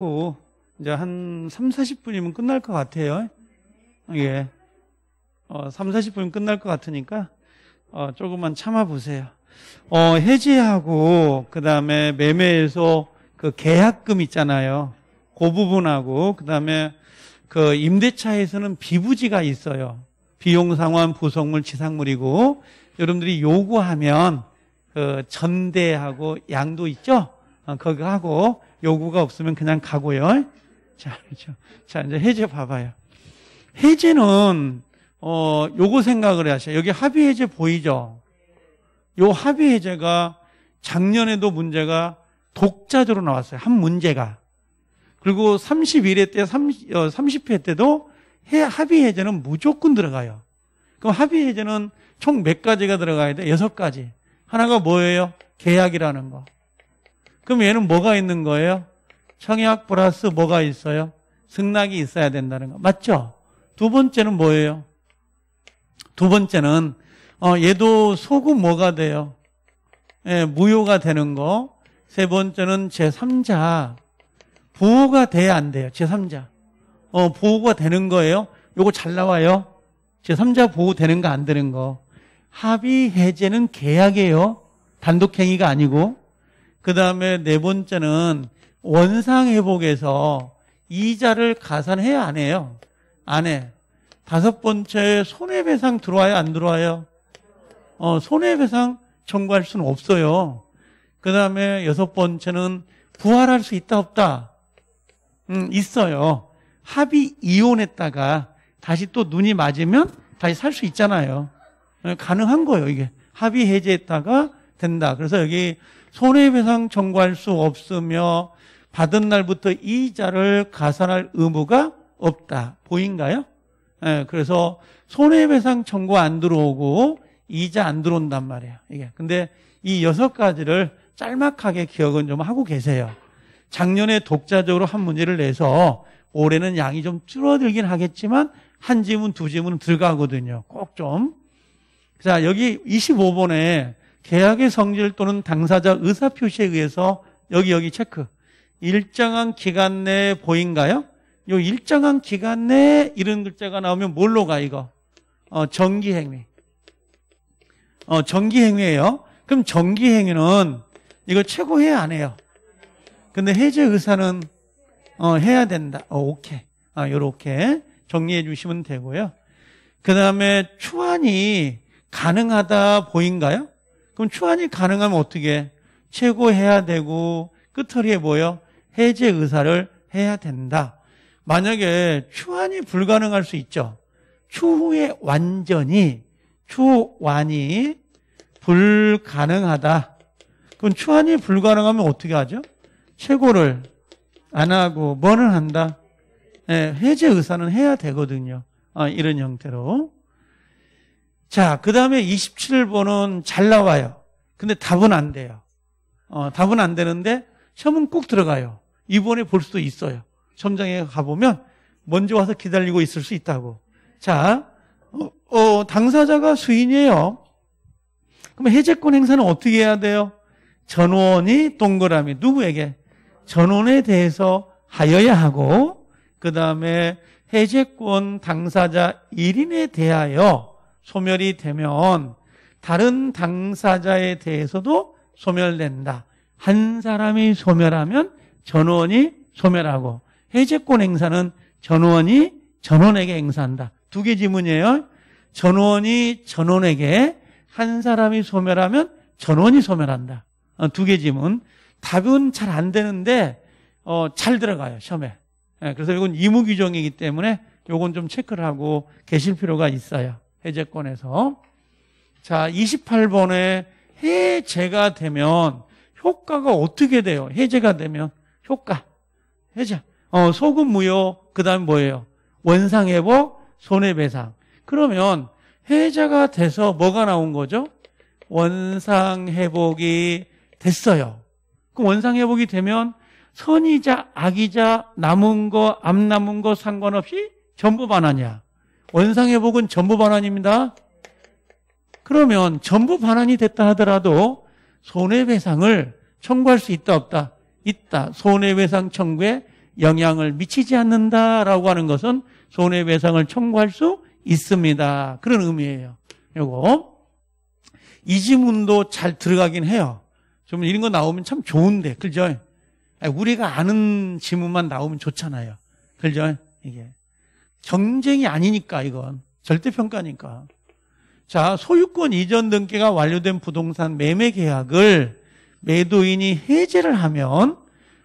하고 이제 한 3, 40분이면 끝날 것 같아요. 예. 어, 3, 40분이면 끝날 것 같으니까 어, 조금만 참아 보세요. 어, 해지하고 그다음에 매매에서 그 계약금 있잖아요. 그 부분하고 그다음에 그 임대차에서는 비부지가 있어요. 비용 상환 부속물 지상물이고 여러분들이 요구하면 그 전대하고 양도 있죠? 어, 그거 하고 요구가 없으면 그냥 가고요. 자, 그렇죠. 자, 이제 해제 봐봐요. 해제는 어, 요거 생각을 하셔 여기 합의 해제 보이죠? 요 합의 해제가 작년에도 문제가 독자적으로 나왔어요. 한 문제가. 그리고 31회 때, 30, 30회 어, 때도 해, 합의 해제는 무조건 들어가요. 그럼 합의 해제는 총 몇 가지가 들어가야 돼? 여섯 가지. 하나가 뭐예요? 계약이라는 거. 그럼 얘는 뭐가 있는 거예요? 청약 플러스 뭐가 있어요? 승낙이 있어야 된다는 거. 맞죠? 두 번째는 뭐예요? 두 번째는 어, 얘도 소금 뭐가 돼요? 예, 무효가 되는 거. 세 번째는 제3자 보호가 돼야 안 돼요. 제3자. 어, 보호가 되는 거예요. 요거 잘 나와요. 제3자 보호 되는 거 안 되는 거. 합의 해제는 계약이에요. 단독 행위가 아니고. 그 다음에 네 번째는 원상회복에서 이자를 가산해야 안 해요? 안 해. 다섯 번째 손해배상 들어와요? 안 들어와요? 어, 손해배상 청구할 수는 없어요. 그 다음에 여섯 번째는 부활할 수 있다 없다? 음, 있어요. 합의 이혼했다가 다시 또 눈이 맞으면 다시 살 수 있잖아요. 예, 가능한 거예요, 이게. 합의 해제했다가 된다. 그래서 여기 손해배상 청구할 수 없으며 받은 날부터 이자를 가산할 의무가 없다. 보인가요? 예, 그래서 손해배상 청구 안 들어오고 이자 안 들어온단 말이에요. 이게. 근데 이 여섯 가지를 짤막하게 기억은 좀 하고 계세요. 작년에 독자적으로 한 문제를 내서 올해는 양이 좀 줄어들긴 하겠지만 한 지문, 두 지문은 들어가거든요. 꼭 좀. 자, 여기 25번에 계약의 성질 또는 당사자 의사 표시에 의해서 여기 여기 체크. 일정한 기간 내에 보인가요? 요 일정한 기간 내에 이런 글자가 나오면 뭘로 가 이거? 어, 정기 행위. 어, 정기 행위예요. 그럼 정기 행위는 이거 최고해야 안 해요. 근데 해제 의사는 어, 해야 된다. 어, 오케이. 아, 요렇게 정리해 주시면 되고요. 그다음에 추한이 가능하다 보인가요? 그럼 추한이 가능하면 어떻게? 최고해야 되고 끝허리에 뭐요? 해제 의사를 해야 된다. 만약에 추한이 불가능할 수 있죠. 추후에 완전히 추완이 불가능하다. 그럼 추한이 불가능하면 어떻게 하죠? 최고를 안 하고 뭐를 한다? 예, 해제 의사는 해야 되거든요. 아, 이런 형태로. 자, 그 다음에 27번은 잘 나와요. 근데 답은 안 돼요. 어, 답은 안 되는데 시험은 꼭 들어가요. 이번에 볼 수도 있어요. 점장에 가보면 먼저 와서 기다리고 있을 수 있다고. 자, 어, 어, 당사자가 수인이에요. 그럼 해제권 행사는 어떻게 해야 돼요? 전원이 동그라미 누구에게? 전원에 대해서 하여야 하고 그 다음에 해제권 당사자 1인에 대하여 소멸이 되면 다른 당사자에 대해서도 소멸된다. 한 사람이 소멸하면 전원이 소멸하고 해제권 행사는 전원이 전원에게 행사한다. 두 개 지문이에요. 전원이 전원에게 한 사람이 소멸하면 전원이 소멸한다. 어, 두개 지문. 답은 잘 안 되는데 어, 잘 들어가요 시험에. 예, 그래서 이건 이무 규정이기 때문에 이건좀 체크를 하고 계실 필요가 있어요. 해제권에서. 자, 28번에 해제가 되면 효과가 어떻게 돼요? 해제가 되면 효과. 해제. 어, 소금 무효. 그다음 뭐예요? 원상 회복, 손해 배상. 그러면 해제가 돼서 뭐가 나온 거죠? 원상 회복이 됐어요. 그 원상 회복이 되면 선이자 악이자 남은 거안 남은 거 상관없이 전부 반하냐 원상회복은 전부 반환입니다. 그러면 전부 반환이 됐다 하더라도 손해배상을 청구할 수 있다 없다? 있다. 손해배상 청구에 영향을 미치지 않는다라고 하는 것은 손해배상을 청구할 수 있습니다. 그런 의미예요. 요거 이 지문도 잘 들어가긴 해요. 좀 이런 거 나오면 참 좋은데, 그죠? 우리가 아는 지문만 나오면 좋잖아요. 그죠? 이게. 경쟁이 아니니까 이건 절대평가니까. 자, 소유권 이전 등기가 완료된 부동산 매매 계약을 매도인이 해제를 하면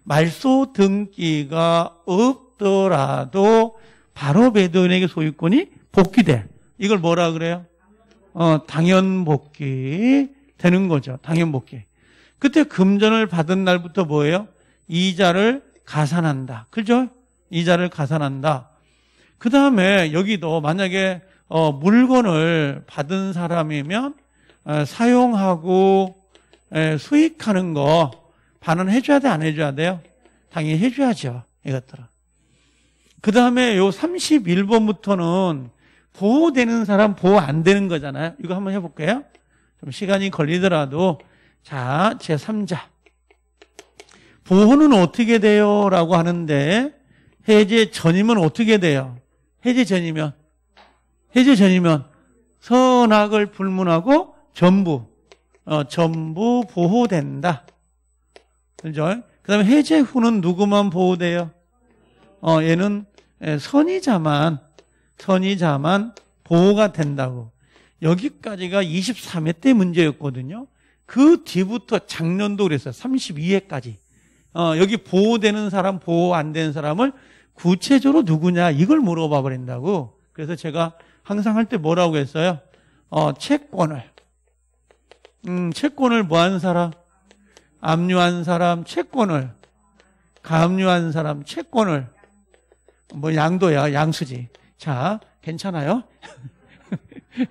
말소 등기가 없더라도 바로 매도인에게 소유권이 복귀돼. 이걸 뭐라 그래요? 어, 당연 복귀 되는 거죠. 당연 복귀. 그때 금전을 받은 날부터 뭐예요? 이자를 가산한다. 그죠? 이자를 가산한다. 그 다음에 여기도 만약에 어, 물건을 받은 사람이면 에, 어, 사용하고 에, 수익하는 거 반은 해줘야 돼, 안 해줘야 돼요? 당연히 해줘야죠. 이것들은. 그 다음에 요 31번부터는 보호되는 사람, 보호 안 되는 거잖아요. 이거 한번 해볼게요. 좀 시간이 걸리더라도. 자, 제 3자. 보호는 어떻게 돼요? 라고 하는데, 해제 전임은 어떻게 돼요? 해제 전이면 해제 전이면 선악을 불문하고 전부 어, 전부 보호된다. 그죠? 그다음에 해제 후는 누구만 보호돼요? 어, 얘는 예, 선의자만 선의자만 보호가 된다고. 여기까지가 23회 때 문제였거든요. 그 뒤부터 작년도 그랬어요. 32회까지. 어, 여기 보호되는 사람, 보호 안 되는 사람을 구체적으로 누구냐 이걸 물어봐 버린다고. 그래서 제가 항상 할 때 뭐라고 했어요? 어, 채권을. 음, 채권을 뭐한 사람? 압류한 사람 채권을. 감류한 사람 채권을. 뭐 양도야, 양수지. 자, 괜찮아요?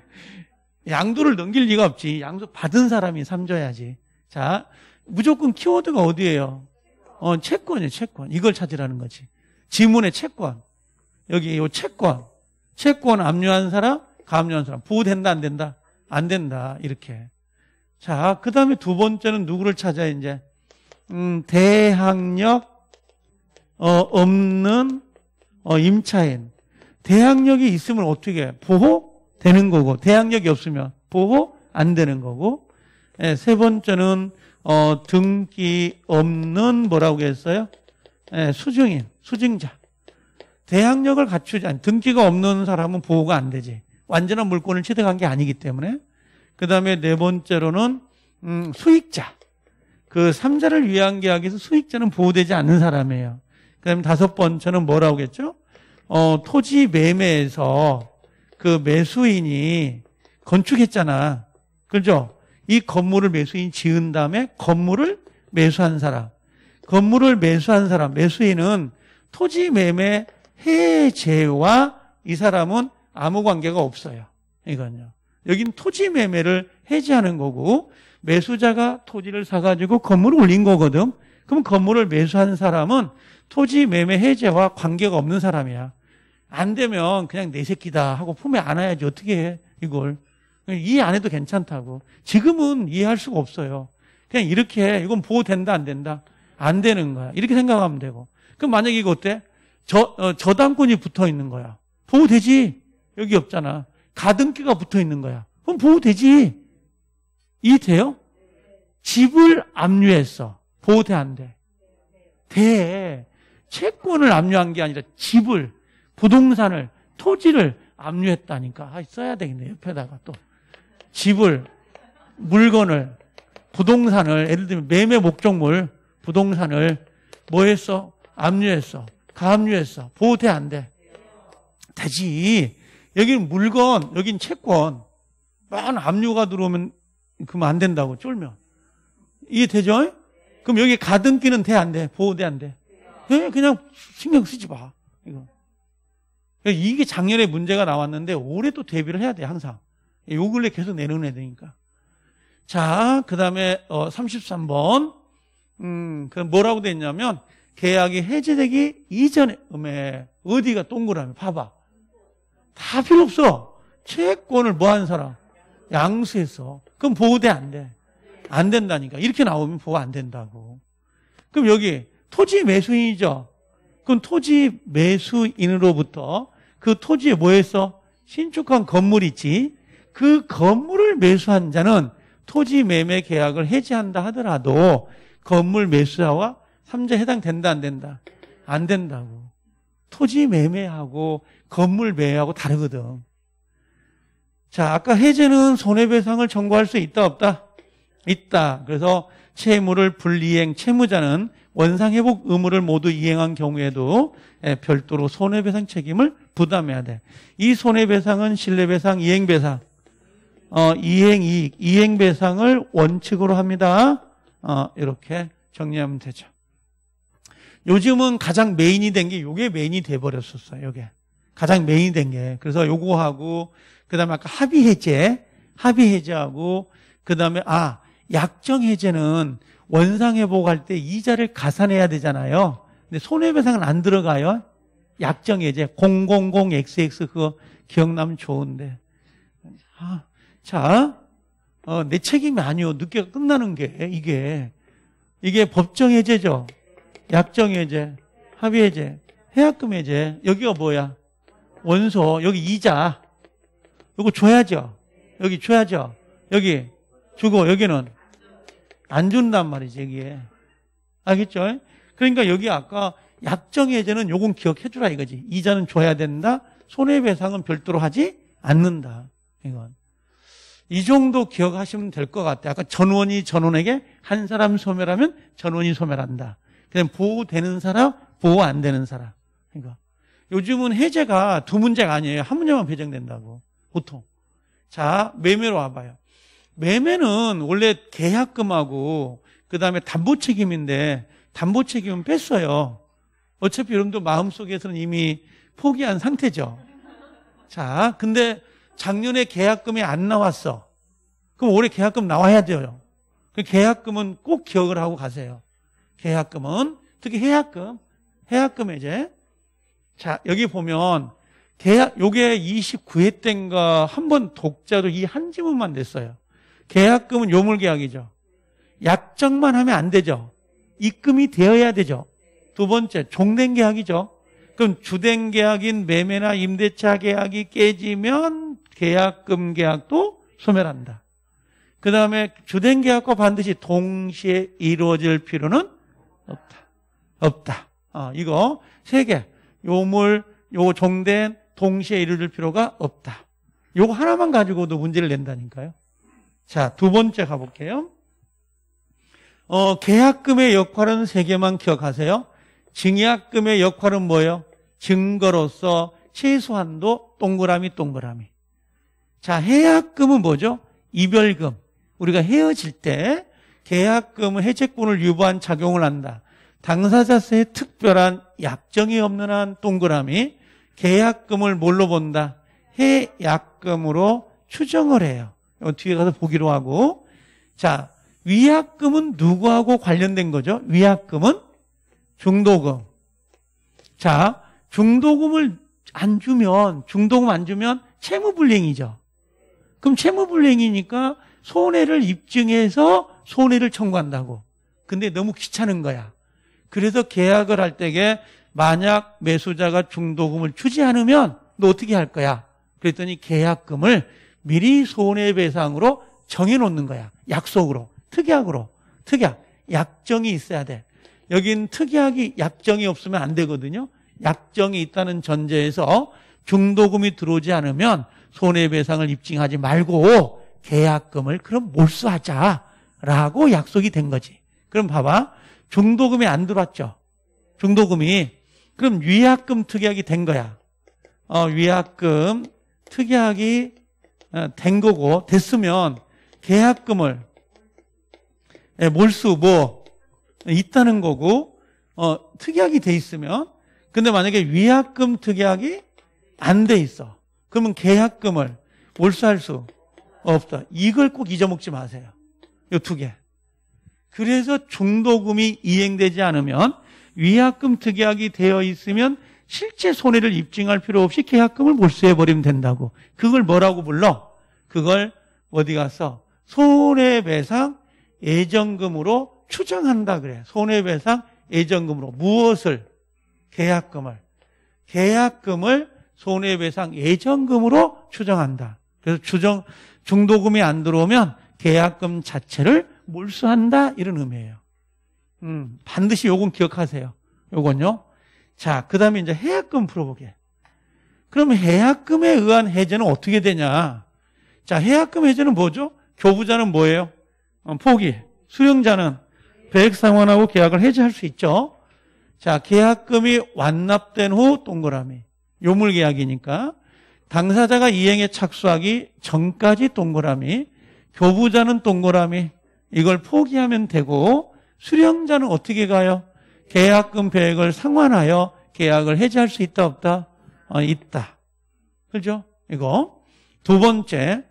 양도를 넘길 리가 없지. 양도 받은 사람이 삼져야지. 자, 무조건 키워드가 어디예요? 어, 채권이에요, 채권. 이걸 찾으라는 거지. 지문의 채권. 여기 이 채권. 채권 압류한 사람, 가압류한 사람. 부호된다안 된다? 안 된다. 이렇게. 자, 그 다음에 두 번째는 누구를 찾아, 이제? 음, 대항력, 어, 없는, 어, 임차인. 대항력이 있으면 어떻게 해? 보호? 되는 거고. 대항력이 없으면 보호? 안 되는 거고. 네, 세 번째는, 어, 등기 없는 뭐라고 했어요? 예, 수증인, 수증자. 대항력을 갖추지 않, 등기가 없는 사람은 보호가 안 되지. 완전한 물건을 취득한 게 아니기 때문에. 그 다음에 네 번째로는, 음, 수익자. 그 삼자를 위한 계약에서 수익자는 보호되지 않는 사람이에요. 그 다음에 다섯 번째는 뭐라고 했죠? 어, 토지 매매에서 그 매수인이 건축했잖아. 그죠? 이 건물을 매수인 지은 다음에 건물을 매수한 사람. 건물을 매수한 사람, 매수인은 토지 매매 해제와 이 사람은 아무 관계가 없어요. 이건요. 여긴 토지 매매를 해제하는 거고 매수자가 토지를 사가지고 건물을 올린 거거든. 그럼 건물을 매수한 사람은 토지 매매 해제와 관계가 없는 사람이야. 안 되면 그냥 내 새끼다 하고 품에 안아야지 어떻게 해 이걸 이해 안 해도 괜찮다고. 지금은 이해할 수가 없어요. 그냥 이렇게 해. 이건 보호된다 안 된다. 안 되는 거야. 이렇게 생각하면 되고. 그럼 만약에 이거 어때? 저, 어, 저당권이 붙어 있는 거야. 보호되지? 여기 없잖아. 가등기가 붙어 있는 거야. 그럼 보호되지? 이해돼요? 집을 압류했어. 보호돼, 안 돼? 돼. 채권을 압류한 게 아니라 집을, 부동산을, 토지를 압류했다니까. 아, 써야 되겠네, 옆에다가 또. 집을, 물건을, 부동산을, 예를 들면 매매 목적물, 부동산을 뭐 했어? 압류했어. 가압류했어. 보호돼 안 돼? 되지. 여기는 물건, 여긴 채권. 만 압류가 들어오면 그럼 안 된다고 쫄면. 이게 되죠? 그럼 여기 가등기는 돼 안 돼? 보호돼 안 돼? 예, 그냥 신경 쓰지 마. 이거. 그러니까 이게 작년에 문제가 나왔는데 올해 또 대비를 해야 돼 항상. 요 근래 계속 내놓내야 되니까. 자, 그 다음에 어, 33번. 음, 그럼 뭐라고 돼 있냐면 계약이 해제되기 이전에 음에 어디가 동그라미 봐봐. 다 필요 없어. 채권을 뭐한 사람? 양수했서 그럼 보호돼 안 돼. 안 된다니까. 이렇게 나오면 보호 안 된다고. 그럼 여기 토지 매수인이죠. 그럼 토지 매수인으로부터 그 토지에 뭐했어? 신축한 건물 이지그 건물을 매수한 자는 토지 매매 계약을 해지한다 하더라도 건물 매수자와 삼자 해당된다 안 된다? 안 된다고. 토지 매매하고 건물 매매하고 다르거든. 자, 아까 해제는 손해배상을 청구할 수 있다 없다? 있다. 그래서 채무를 불이행, 채무자는 원상회복 의무를 모두 이행한 경우에도 예, 별도로 손해배상 책임을 부담해야 돼. 이 손해배상은 신뢰배상, 이행배상, 어, 이행이익, 이행배상을 원칙으로 합니다. 어, 이렇게 정리하면 되죠. 요즘은 가장 메인이 된게 요게 메인이 돼 버렸었어요. 요게. 가장 메인이 된 게. 그래서 요거하고 그다음에 아까 합의 해제, 합의 해제하고 그다음에 아, 약정 해제는 원상 회복할 때 이자를 가산해야 되잖아요. 근데 손해배상은 안 들어가요. 약정 해제 000XX 그거 기억나면 좋은데. 아, 자, 어, 내 책임이 아니오 늦게 끝나는 게 이게 이게 법정 해제죠. 약정 해제, 합의 해제, 해약금 해제. 여기가 뭐야? 원소. 여기 이자. 이거 줘야죠. 여기 줘야죠. 여기 주고 여기는 안 준단 말이지 여기에. 알겠죠? 그러니까 여기 아까 약정 해제는 요건 기억해 주라 이거지. 이자는 줘야 된다. 손해배상은 별도로 하지 않는다. 이건. 이 정도 기억하시면 될 것 같아요. 아까 전원이 전원에게 한 사람 소멸하면 전원이 소멸한다. 그냥 보호되는 사람, 보호 안 되는 사람. 그러니까 요즘은 해제가 두 문제가 아니에요. 한 문제만 배정된다고. 보통. 자, 매매로 와봐요. 매매는 원래 계약금하고 그 다음에 담보 책임인데 담보 책임은 뺐어요. 어차피 여러분도 마음속에서는 이미 포기한 상태죠. 자, 근데 작년에 계약금이 안 나왔어. 그럼 올해 계약금 나와야 돼요. 그 계약금은 꼭 기억을 하고 가세요. 계약금은 특히 해약금, 해약금 이제 자, 여기 보면 계약 요게 29회 때인가한 번 독자로 이 한 지문만 냈어요. 계약금은 요물 계약이죠. 약정만 하면 안 되죠. 입금이 되어야 되죠. 두 번째 종된 계약이죠. 그럼 주된 계약인 매매나 임대차 계약이 깨지면 계약금 계약도 소멸한다. 그 다음에 주된 계약과 반드시 동시에 이루어질 필요는 없다. 없다. 아, 이거 세 개. 요물, 요 종된 동시에 이루어질 필요가 없다. 요거 하나만 가지고도 문제를 낸다니까요. 자, 두 번째 가볼게요. 어, 계약금의 역할은 세 개만 기억하세요. 증약금의 역할은 뭐예요? 증거로서 최소한도 동그라미 동그라미. 자, 해약금은 뭐죠? 이별금. 우리가 헤어질 때 계약금 은 해채권을 유보한 작용을 한다. 당사자세의 특별한 약정이 없는 한 동그라미 계약금을 뭘로 본다? 해약금으로 추정을 해요. 뒤에 가서 보기로 하고 자 위약금은 누구하고 관련된 거죠? 위약금은 중도금. 자 중도금을 안 주면 중도금 안 주면 채무불이행이죠. 그럼 채무불이행이니까 손해를 입증해서 손해를 청구한다고. 근데 너무 귀찮은 거야. 그래서 계약을 할 때에 만약 매수자가 중도금을 주지 않으면 너 어떻게 할 거야? 그랬더니 계약금을 미리 손해배상으로 정해놓는 거야. 약속으로. 특약으로. 특약. 약정이 있어야 돼. 여긴 특약이, 약정이 없으면 안 되거든요. 약정이 있다는 전제에서 중도금이 들어오지 않으면 손해배상을 입증하지 말고 계약금을 그럼 몰수하자라고 약속이 된 거지. 그럼 봐봐. 중도금이 안 들어왔죠. 중도금이. 그럼 위약금 특약이 된 거야. 어, 위약금 특약이 어, 된 거고 됐으면 계약금을 예, 몰수 뭐 있다는 거고 어, 특약이 돼 있으면 근데 만약에 위약금 특약이 안 돼 있어. 그러면 계약금을 몰수할 수 없다. 이걸 꼭 잊어먹지 마세요. 이 두 개. 그래서 중도금이 이행되지 않으면 위약금 특약이 되어 있으면 실제 손해를 입증할 필요 없이 계약금을 몰수해버리면 된다고. 그걸 뭐라고 불러? 그걸 어디 가서 손해배상 예정금으로 추정한다 그래. 손해배상 예정금으로 무엇을? 계약금을. 계약금을 손해배상 예정금으로 추정한다. 그래서 추정 중도금이 안 들어오면 계약금 자체를 몰수한다 이런 의미예요. 음, 반드시 요건 기억하세요. 요건요. 자, 그다음에 이제 해약금 풀어보게. 그럼 해약금에 의한 해제는 어떻게 되냐? 자, 해약금 해제는 뭐죠? 교부자는 뭐예요? 어, 포기. 수령자는 배액상환하고 계약을 해제할 수 있죠. 자, 계약금이 완납된 후 동그라미. 요물계약이니까 당사자가 이행에 착수하기 전까지 동그라미, 교부자는 동그라미 이걸 포기하면 되고 수령자는 어떻게 가요? 계약금 배액을 상환하여 계약을 해지할 수 있다 없다? 어, 있다. 그죠? 이거 두 번째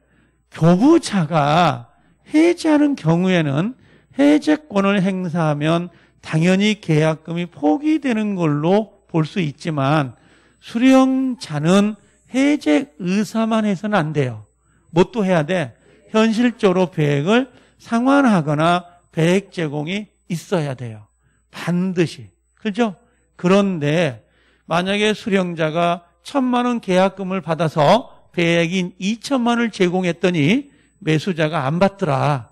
교부자가 해지하는 경우에는 해제권을 행사하면 당연히 계약금이 포기되는 걸로 볼 수 있지만 수령자는 해제 의사만 해서는 안 돼요. 뭣도 해야 돼. 현실적으로 배액을 상환하거나 배액 제공이 있어야 돼요. 반드시. 그죠? 그런데 만약에 수령자가 천만 원 계약금을 받아서 배액인 2천만 원을 제공했더니 매수자가 안 받더라.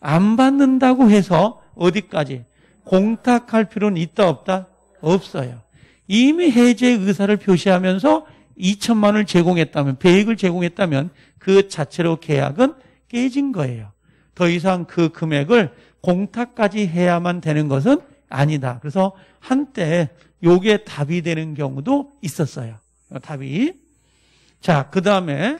안 받는다고 해서 어디까지 공탁할 필요는 있다 없다? 없어요. 이미 해제 의사를 표시하면서 2천만 원을 제공했다면, 배액을 제공했다면 그 자체로 계약은 깨진 거예요. 더 이상 그 금액을 공탁까지 해야만 되는 것은 아니다. 그래서 한때 요게 답이 되는 경우도 있었어요. 답이. 자, 그 다음에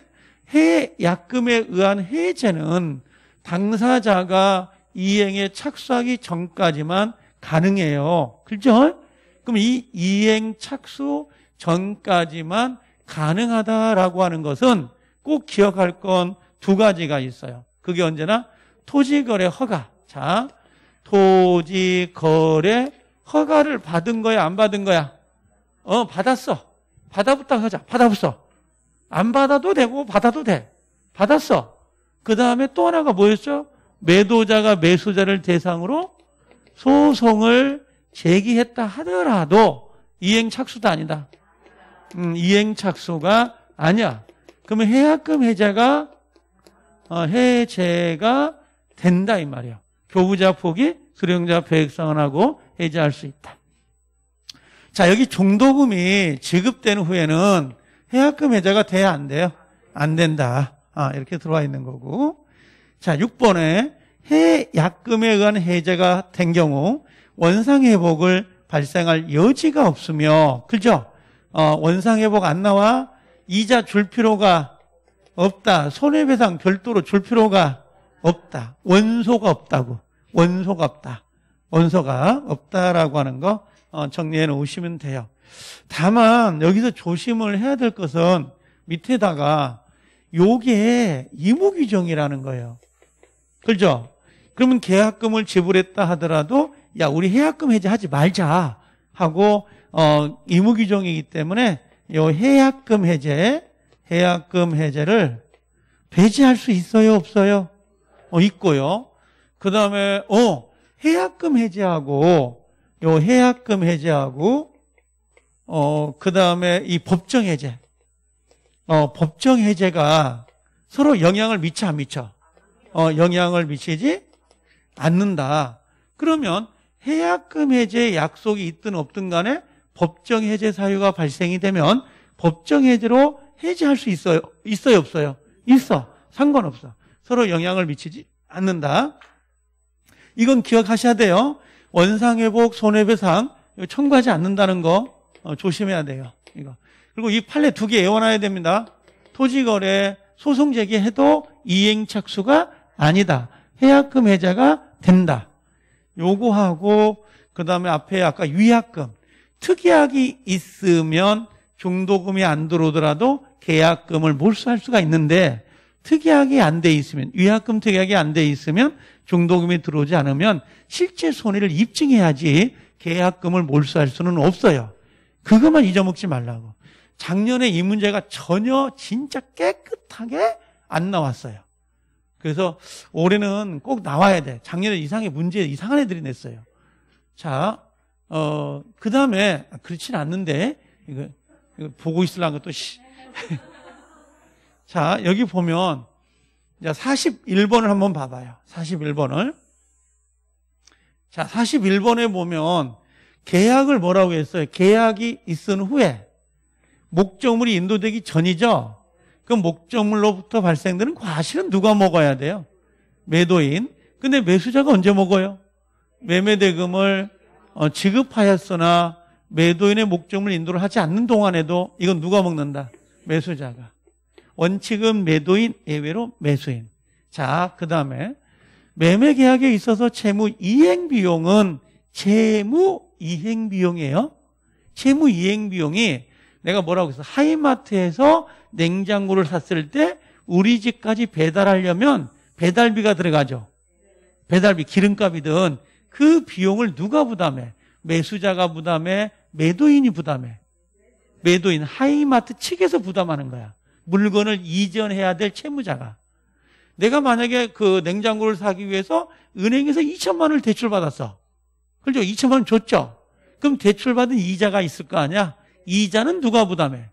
해, 약금에 의한 해제는 당사자가 이행에 착수하기 전까지만 가능해요. 그죠? 렇 그럼 이 이행 착수 전까지만 가능하다라고 하는 것은 꼭 기억할 건 두 가지가 있어요. 그게 언제나 토지거래 허가. 자, 토지거래 허가를 받은 거야, 안 받은 거야? 어, 받았어. 받아부터 하자. 받아봤어. 안 받아도 되고, 받아도 돼. 받았어. 그 다음에 또 하나가 뭐였죠? 매도자가 매수자를 대상으로 소송을 제기했다 하더라도 이행 착수도 아니다. 음, 이행 착수가 아니야. 그러면 해약금 해제가 어, 해제가 된다 이 말이야. 교부자 포기, 수령자 배액상환하고 해제할 수 있다. 자 여기 중도금이 지급된 후에는 해약금 해제가 돼야 안 돼요? 안 된다. 아, 이렇게 들어와 있는 거고. 자, 6번에 해약금에 의한 해제가 된 경우 원상 회복을 발생할 여지가 없으며 그죠? 어, 원상 회복 안 나와 이자 줄 필요가 없다. 손해배상 별도로 줄 필요가 없다. 원소가 없다고. 원소가 없다. 원소가 없다라고 하는 거 어, 정리해 놓으시면 돼요. 다만 여기서 조심을 해야 될 것은 밑에다가 요게 의무 규정이라는 거예요. 그렇죠? 그러면 계약금을 지불했다 하더라도 야 우리 해약금 해제하지 말자 하고 어 의무 규정이기 때문에 요 해약금 해제 해약금 해제를 배제할 수 있어요 없어요? 어 있고요. 그 다음에 어 해약금 해제하고 요 해약금 해제하고 어그 다음에 이 법정 해제 어 법정 해제가 서로 영향을 미쳐 안 미쳐? 어 영향을 미치지 않는다. 그러면 해약금 해제 의 약속이 있든 없든 간에 법정 해제 사유가 발생이 되면 법정 해제로 해제할 수 있어요. 있어요, 없어요? 있어. 상관없어. 서로 영향을 미치지 않는다. 이건 기억하셔야 돼요. 원상회복, 손해배상 청구하지 않는다는 거 어, 조심해야 돼요. 이거. 그리고 이 판례 두개외원해야 됩니다. 토지거래 소송 제기해도 이행 착수가 아니다. 해약금 해제가 된다. 요구하고 그 다음에 앞에 아까 위약금 특약이 있으면 중도금이 안 들어오더라도 계약금을 몰수할 수가 있는데 특약이 안 돼 있으면 위약금 특약이 안 돼 있으면 중도금이 들어오지 않으면 실제 손해를 입증해야지 계약금을 몰수할 수는 없어요. 그것만 잊어먹지 말라고. 작년에 이 문제가 전혀 진짜 깨끗하게 안 나왔어요. 그래서 올해는 꼭 나와야 돼. 작년에 이상의 문제, 이상한 애들이 냈어요. 자, 어, 그 다음에, 아, 그렇진 않는데, 이거, 이거 보고 있으려는 것도, 씨. 자, 여기 보면, 자, 41번을 한번 봐봐요. 41번을. 자, 41번에 보면, 계약을 뭐라고 했어요? 계약이 있은 후에, 목적물이 인도되기 전이죠? 그 목적물로부터 발생되는 과실은 누가 먹어야 돼요? 매도인. 근데 매수자가 언제 먹어요? 매매대금을 어, 지급하였으나 매도인의 목적물 인도를 하지 않는 동안에도 이건 누가 먹는다? 매수자가. 원칙은 매도인 예외로 매수인. 자, 그 다음에 매매 계약에 있어서 채무 이행 비용은 채무 이행 비용이에요. 채무 이행 비용이 내가 뭐라고 했어? 하이마트에서 냉장고를 샀을 때 우리 집까지 배달하려면 배달비가 들어가죠. 배달비, 기름값이든 그 비용을 누가 부담해? 매수자가 부담해? 매도인이 부담해? 매도인, 하이마트 측에서 부담하는 거야. 물건을 이전해야 될 채무자가. 내가 만약에 그 냉장고를 사기 위해서 은행에서 2천만 원을 대출받았어. 그죠? 렇 2천만 원 줬죠? 그럼 대출받은 이자가 있을 거 아니야? 이자는 누가 부담해?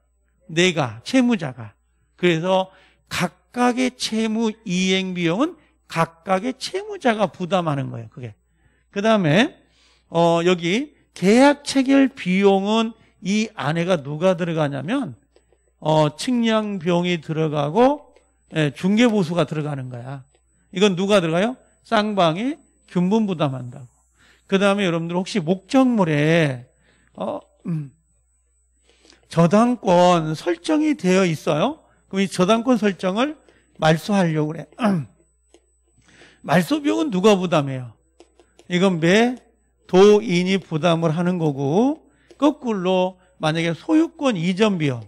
내가, 채무자가. 그래서 각각의 채무 이행 비용은 각각의 채무자가 부담하는 거예요. 그게. 그 다음에 어, 여기 계약 체결 비용은 이 안에가 누가 들어가냐면 어, 측량 비용이 들어가고 예, 중개 보수가 들어가는 거야. 이건 누가 들어가요? 쌍방이 균분 부담한다고. 그 다음에 여러분들 혹시 목적물에 어, 음, 저당권 설정이 되어 있어요. 그럼 이 저당권 설정을 말소하려고 그래. 말소 비용은 누가 부담해요? 이건 매 도인이 부담을 하는 거고 거꾸로 만약에 소유권 이전 비용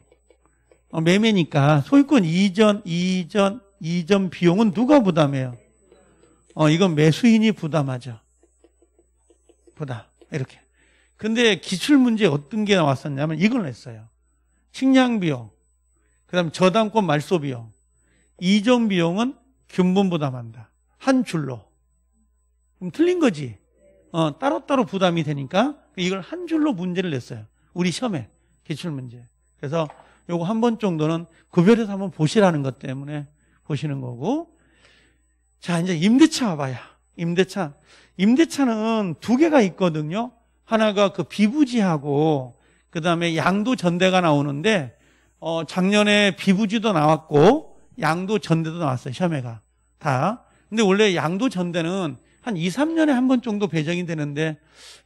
어, 매매니까 소유권 이전 이전 이전 비용은 누가 부담해요? 어 이건 매수인이 부담하죠. 부담 이렇게. 근데 기출 문제 어떤 게 나왔었냐면 이걸 냈어요. 식량 비용, 그다음 저당권 말소 비용, 이전 비용은 균분 부담한다. 한 줄로. 그럼 틀린 거지. 어, 따로따로 부담이 되니까 이걸 한 줄로 문제를 냈어요. 우리 시험에 기출 문제. 그래서 요거 한 번 정도는 구별해서 한번 보시라는 것 때문에 보시는 거고. 자, 이제 임대차 와봐야. 임대차. 임대차는 두 개가 있거든요. 하나가 그 비부지하고 그 다음에 양도 전대가 나오는데 어, 작년에 비부지도 나왔고 양도 전대도 나왔어요. 시험매가 다. 근데 원래 양도 전대는 한 2, 3년에 한 번 정도 배정이 되는데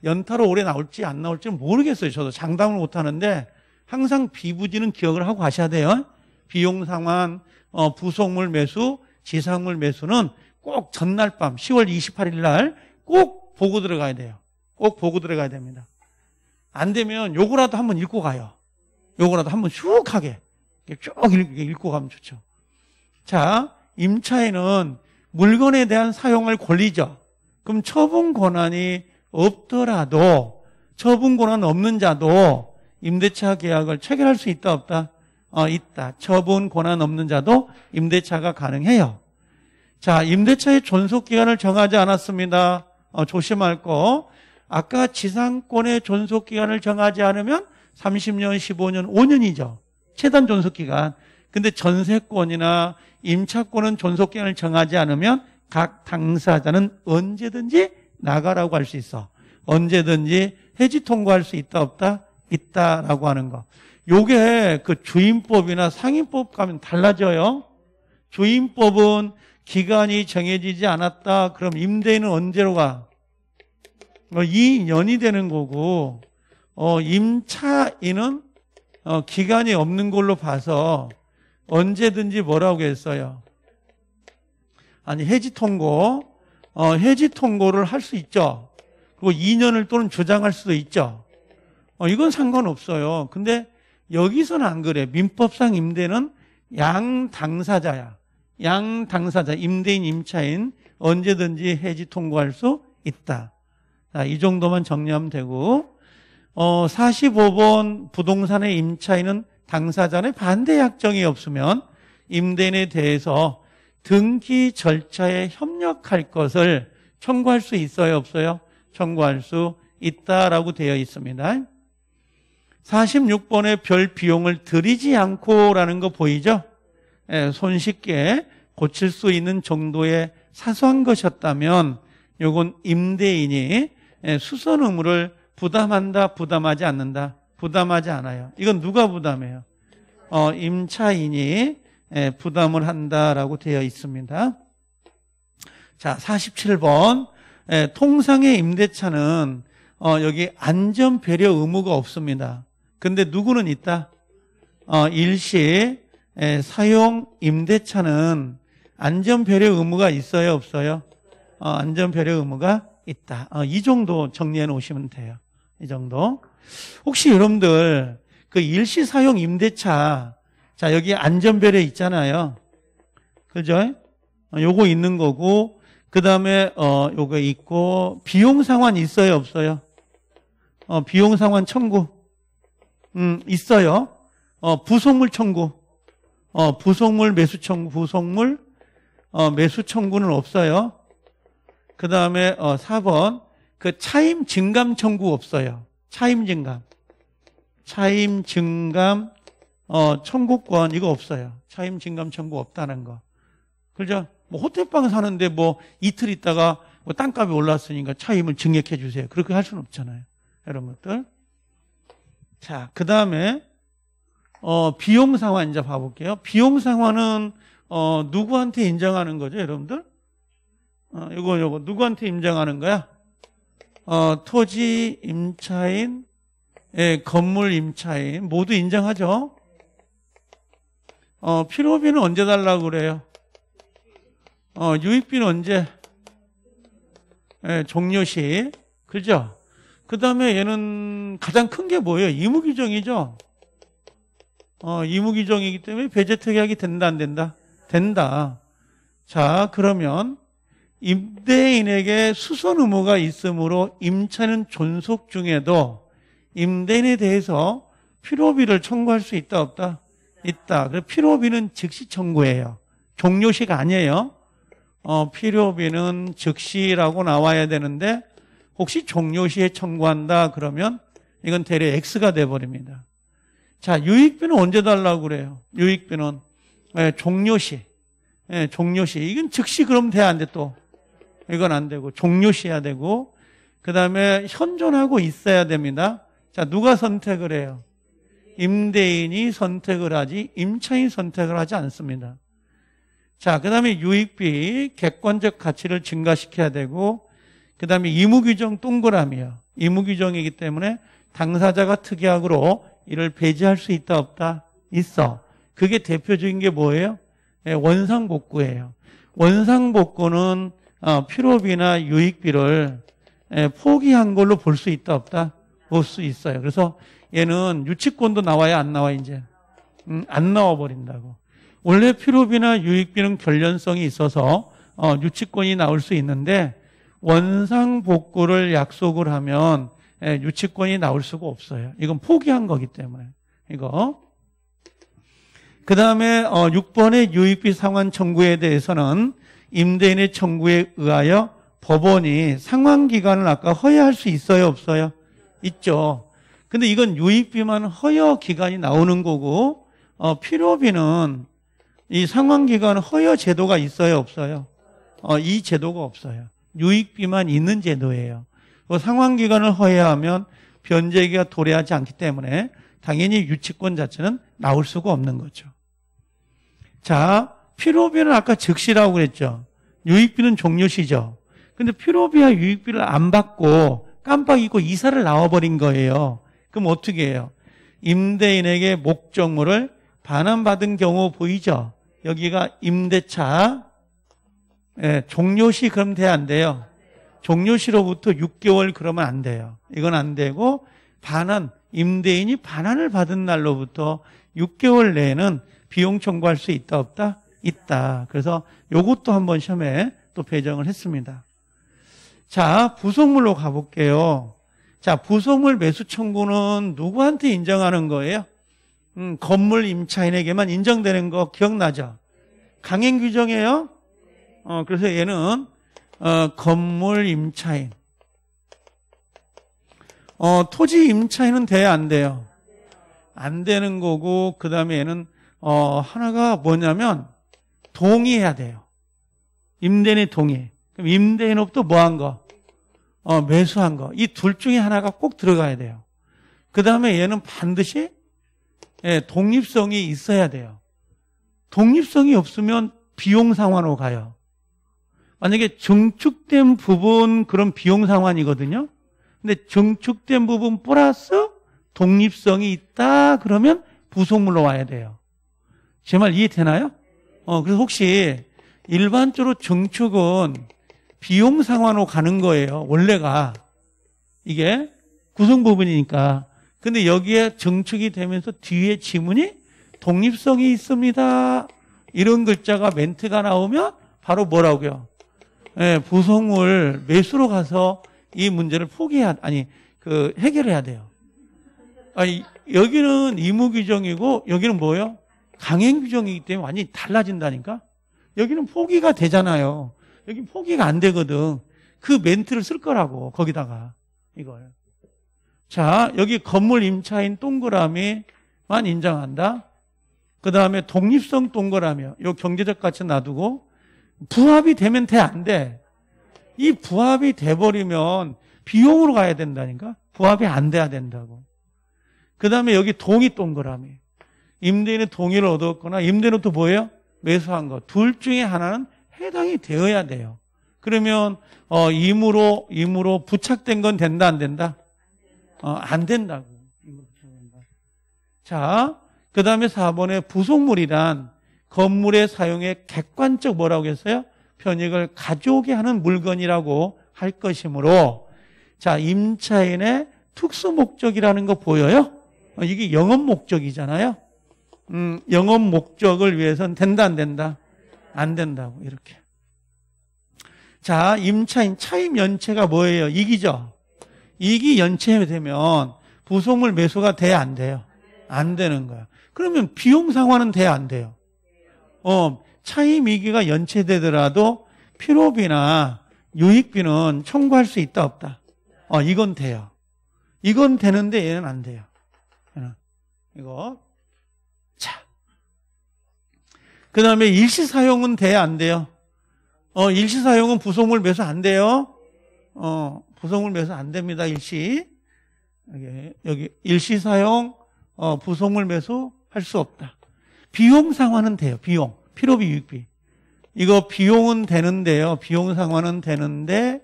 연타로 올해 나올지 안나올지 모르겠어요. 저도 장담을 못 하는데 항상 비부지는 기억을 하고 가셔야 돼요. 비용 상환, 어, 부속물 매수, 지상물 매수는 꼭 전날 밤 10월 28일 날 꼭 보고 들어가야 돼요. 꼭 보고 들어가야 됩니다. 안 되면 요거라도 한 번 읽고 가요. 요거라도 한번 슉 하게 쭉 읽고 가면 좋죠. 자, 임차인은 물건에 대한 사용을 권리죠. 그럼 처분 권한이 없더라도 처분 권한 없는 자도 임대차 계약을 체결할 수 있다 없다? 어, 있다. 처분 권한 없는 자도 임대차가 가능해요. 자, 임대차의 존속 기간을 정하지 않았습니다. 어, 조심할 거. 아까 지상권의 존속 기간을 정하지 않으면 30년, 15년, 5년이죠. 최단 존속 기간. 근데 전세권이나 임차권은 존속 기간을 정하지 않으면 각 당사자는 언제든지 나가라고 할 수 있어. 언제든지 해지 통과할 수 있다 없다 있다라고 하는 거. 요게 그 주임법이나 상임법 가면 달라져요. 주임법은 기간이 정해지지 않았다. 그럼 임대인은 언제로 가? 어, 이년이 되는 거고 어, 임차인은 어, 기간이 없는 걸로 봐서 언제든지 뭐라고 했어요? 아니 해지 통고 어, 해지 통고를 할 수 있죠. 그리고 2년을 또는 주장할 수도 있죠. 어, 이건 상관없어요. 근데 여기서는 안 그래. 민법상 임대는 양 당사자야. 양 당사자 임대인 임차인 언제든지 해지 통고할 수 있다. 아, 이 정도만 정리하면 되고 어, 45번 부동산의 임차인은 당사자의 반대 약정이 없으면 임대인에 대해서 등기 절차에 협력할 것을 청구할 수 있어요 없어요? 청구할 수 있다라고 되어 있습니다 46번에 별 비용을 들이지 않고라는 거 보이죠? 예, 손쉽게 고칠 수 있는 정도의 사소한 것이었다면 요건 임대인이 예, 수선 의무를 부담한다, 부담하지 않는다, 부담하지 않아요. 이건 누가 부담해요? 어, 임차인이 예, 부담을 한다라고 되어 있습니다. 자, 47번. 예, 통상의 임대차는 어, 여기 안전 배려 의무가 없습니다. 근데 누구는 있다? 어, 일시 사용 임대차는 안전 배려 의무가 있어요, 없어요? 어, 안전 배려 의무가 있다. 어, 이 정도 정리해 놓으시면 돼요. 이 정도. 혹시 여러분들 그 일시 사용 임대차 자 여기 안전벨에 있잖아요. 그죠? 어, 요거 있는 거고 그 다음에 어 요거 있고 비용 상환 있어요 없어요? 어 비용 상환 청구 음 있어요. 어 부속물 청구 어 부속물 매수 청구 부속물 어 매수 청구는 없어요. 그 다음에 어, 4번 그 차임 증감 청구 없어요. 차임 증감. 차임 증감 어, 청구권 이거 없어요. 차임 증감 청구 없다는 거. 그죠? 뭐 호텔방 사는데 뭐 이틀 있다가 뭐 땅값이 올랐으니까 차임을 증액해 주세요. 그렇게 할 수는 없잖아요. 이런 것들. 자, 그 다음에 어, 비용 상환 이제 봐볼게요. 비용 상환은 어, 누구한테 인정하는 거죠, 여러분들? 어, 이거 이거 누구한테 임장하는 거야? 어, 토지 임차인, 예, 건물 임차인 모두 인정하죠. 어, 필요비는 언제 달라고 그래요? 어, 유익비는 언제? 예, 종료시. 그죠? 그 다음에 얘는 가장 큰 게 뭐예요? 이무규정이죠? 어, 이무규정이기 때문에 배제특약이 된다, 안 된다? 된다. 자, 그러면 임대인에게 수선 의무가 있으므로 임차는 존속 중에도 임대인에 대해서 피로비를 청구할 수 있다 없다? 있다. 그래 피로비는 즉시 청구해요. 종료식 아니에요. 어, 필요비는 즉시라고 나와야 되는데 혹시 종료 시에 청구한다 그러면 이건 대략 X가 돼버립니다. 자 유익비는 언제 달라고 그래요? 유익비는 네, 예, 종료 시, 예, 네, 종료 시 이건 즉시 그럼 돼야안돼 또? 이건 안 되고 종료시야 되고 그 다음에 현존하고 있어야 됩니다. 자 누가 선택을 해요? 임대인이 선택을 하지 임차인 선택을 하지 않습니다. 자, 그 다음에 유익비, 객관적 가치를 증가시켜야 되고, 그 다음에 이무규정 동그라미요. 이무규정이기 때문에 당사자가 특약으로 이를 배제할 수 있다 없다? 있어. 그게 대표적인 게 뭐예요? 네, 원상복구예요. 원상복구는 필요비나 어, 유익비를 예, 포기한 걸로 볼 수 있다 없다 볼 수 있어요. 그래서 얘는 유치권도 나와야 안 나와 이제 음, 안 나와 버린다고. 원래 필요비나 유익비는 결련성이 있어서 어, 유치권이 나올 수 있는데 원상 복구를 약속을 하면 예, 유치권이 나올 수가 없어요. 이건 포기한 거기 때문에 이거. 그 다음에 어, 6번의 유익비 상환 청구에 대해서는 임대인의 청구에 의하여 법원이 상환 기간을 아까 허여할 수 있어요, 없어요? 있죠. 근데 이건 유입비만 허여 기간이 나오는 거고 어, 필요비는 이 상환 기간 허여 제도가 있어요, 없어요? 어, 이 제도가 없어요. 유익비만 있는 제도예요. 그 상환 기간을 허여하면 변제기가 도래하지 않기 때문에 당연히 유치권 자체는 나올 수가 없는 거죠. 자, 필요비는 아까 즉시라고 그랬죠. 유익비는 종료시죠. 근데 필요비와 유익비를 안 받고 깜빡 잊고 이사를 나와버린 거예요. 그럼 어떻게 해요? 임대인에게 목적물을 반환받은 경우 보이죠? 여기가 임대차 예, 종료시 그럼 돼 안 돼요? 종료시로부터 6개월 그러면 안 돼요. 이건 안 되고 반환 임대인이 반환을 받은 날로부터 6개월 내에는 비용 청구할 수 있다 없다? 있다. 그래서 이것도 한번 시험에 또 배정을 했습니다. 자, 부속물로 가볼게요. 자, 부속물 매수 청구는 누구한테 인정하는 거예요? 음, 건물 임차인에게만 인정되는 거 기억나죠? 강행 규정이에요. 어, 그래서 얘는 어, 건물 임차인. 어, 토지 임차인은 돼야 안 돼요. 안 되는 거고 그다음에 얘는 어, 하나가 뭐냐면 동의해야 돼요. 임대인의 동의. 그럼 임대인업도 뭐한 거? 어, 매수한 거. 이 둘 중에 하나가 꼭 들어가야 돼요. 그 다음에 얘는 반드시 예, 독립성이 있어야 돼요. 독립성이 없으면 비용 상환으로 가요. 만약에 증축된 부분 그런 비용 상환이거든요. 근데 증축된 부분 플러스 독립성이 있다 그러면 부속물로 와야 돼요. 제 말 이해되나요? 어, 그래서 혹시 일반적으로 정축은 비용 상환으로 가는 거예요. 원래가. 이게 구성 부분이니까. 근데 여기에 정축이 되면서 뒤에 지문이 독립성이 있습니다. 이런 글자가 멘트가 나오면 바로 뭐라고요? 예, 보성을 매수로 가서 이 문제를 포기해야, 아니, 그, 해결해야 돼요. 아니, 여기는 이무규정이고 여기는 뭐예요? 강행 규정이기 때문에 완전히 달라진다니까? 여기는 포기가 되잖아요. 여기 포기가 안 되거든. 그 멘트를 쓸 거라고, 거기다가. 이걸. 자, 여기 건물 임차인 동그라미만 인정한다. 그 다음에 독립성 동그라미요. 경제적 가치 놔두고. 부합이 되면 돼, 안 돼? 이 부합이 돼버리면 비용으로 가야 된다니까? 부합이 안 돼야 된다고. 그 다음에 여기 동이 동그라미. 임대인의 동의를 얻었거나 임대인부터 뭐예요? 매수한 것. 둘 중에 하나는 해당이 되어야 돼요. 그러면 어, 임으로 임으로 부착된 건 된다 안 된다? 어, 안 된다고. 자, 그 다음에 4번에 부속물이란 건물의 사용에 객관적 뭐라고 했어요? 편익을 가져오게 하는 물건이라고 할 것이므로 자, 임차인의 특수 목적이라는 거 보여요? 어, 이게 영업 목적이잖아요. 음, 영업 목적을 위해서는 된다 안 된다? 안 된다고 이렇게. 자, 임차인 차임 연체가 뭐예요? 이기죠. 이기 연체되면 부속물 매수가 돼야 안 돼요? 안 되는 거야. 그러면 비용 상환은 돼야 안 돼요? 어, 차임 이기가 연체되더라도 피로비나 유익비는 청구할 수 있다 없다. 어, 이건 돼요. 이건 되는데 얘는 안 돼요. 이거 그 다음에 일시사용은 돼야 안 돼요? 어, 일시사용은 부속물 매수 안 돼요? 어, 부속물 매수 안 됩니다, 일시. 여기, 여기 일시사용, 어, 부속물 매수 할 수 없다. 비용 상환은 돼요, 비용. 필요비, 유익비. 이거 비용은 되는데요. 비용 상환은 되는데,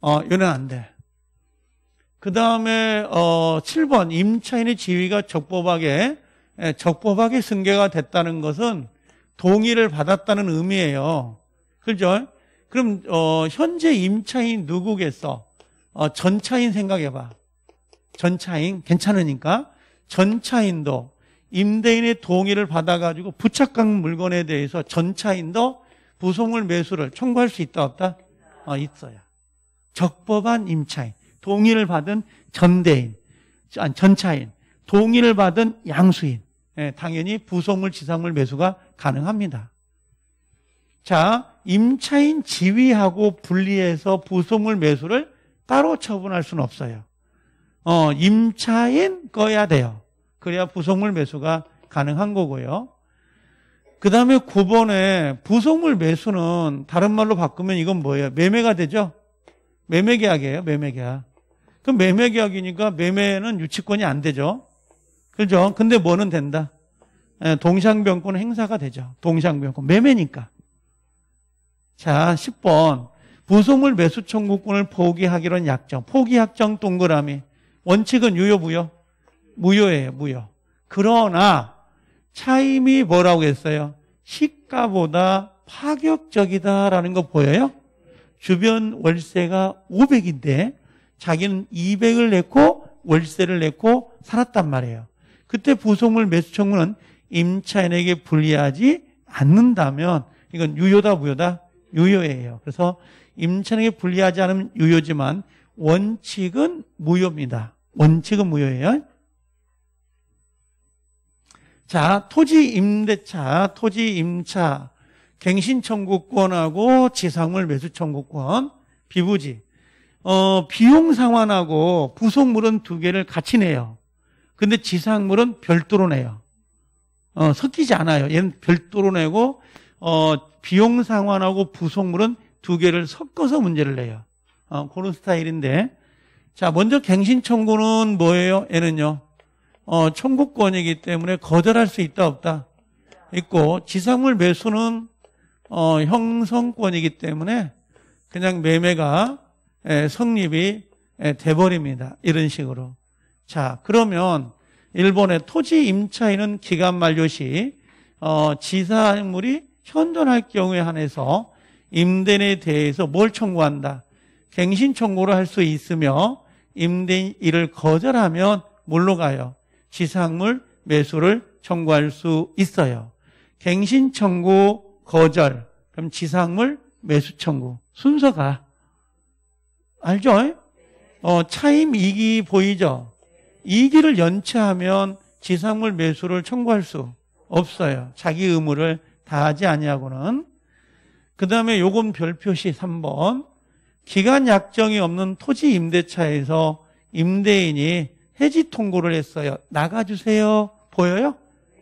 어, 이는 안 돼. 그 다음에, 어, 7번. 임차인의 지위가 적법하게, 예, 적법하게 승계가 됐다는 것은 동의를 받았다는 의미예요. 그죠? 그럼 어, 현재 임차인 누구겠어? 어, 전차인 생각해봐. 전차인 괜찮으니까 전차인도 임대인의 동의를 받아가지고 부착한 물건에 대해서 전차인도 부송을 매수를 청구할 수 있다 없다? 어, 있어요. 적법한 임차인 동의를 받은 전대인 전차인 동의를 받은 양수인 예, 당연히 부속물 지상물 매수가 가능합니다. 자, 임차인 지위하고 분리해서 부속물 매수를 따로 처분할 수는 없어요. 어, 임차인 꺼야 돼요. 그래야 부속물 매수가 가능한 거고요. 그 다음에 9번에 부속물 매수는 다른 말로 바꾸면 이건 뭐예요? 매매가 되죠? 매매계약이에요, 매매계약. 그럼 매매계약이니까 매매는 유치권이 안 되죠? 그죠? 근데 뭐는 된다? 예, 동상병권 행사가 되죠. 동상병권. 매매니까. 자, 10번. 부속물 매수 청구권을 포기하기로는 약정. 포기 약정 동그라미. 원칙은 유효 무효? 무효예요, 무효. 그러나 차임이 뭐라고 했어요? 시가보다 파격적이다라는 거 보여요? 주변 월세가 500인데 자기는 200을 냈고 월세를 냈고 살았단 말이에요. 그때 부속물 매수청구는 임차인에게 불리하지 않는다면 이건 유효다 무효다 유효예요. 그래서 임차인에게 불리하지 않으면 유효지만 원칙은 무효입니다. 원칙은 무효예요. 자, 토지 임대차, 토지 임차, 갱신 청구권하고 지상물 매수 청구권, 비부지. 어, 비용 상환하고 부속물은 두 개를 같이 내요. 근데 지상물은 별도로 내요. 어, 섞이지 않아요. 얘는 별도로 내고 어, 비용 상환하고 부속물은 두 개를 섞어서 문제를 내요. 어, 그런 스타일인데 자 먼저 갱신 청구는 뭐예요? 얘는요. 어, 청구권이기 때문에 거절할 수 있다 없다 있고 지상물 매수는 어, 형성권이기 때문에 그냥 매매가 에, 예, 성립이 에, 예, 돼버립니다. 이런 식으로. 자, 그러면 일본의 토지 임차인은 기간 만료 시 어, 지사물이 현존할 경우에 한해서 임대인에 대해서 뭘 청구한다? 갱신 청구를 할 수 있으며 임대인 이를 거절하면 뭘로 가요? 지상물 매수를 청구할 수 있어요. 갱신 청구 거절 그럼 지상물 매수 청구 순서가 알죠? 어, 차임 이기 보이죠? 이기를 연체하면 지상물 매수를 청구할 수 없어요. 자기 의무를 다하지 아니하고는. 그 다음에 요건 별표시 3번. 기간 약정이 없는 토지 임대차에서 임대인이 해지 통고를 했어요. 나가주세요. 보여요?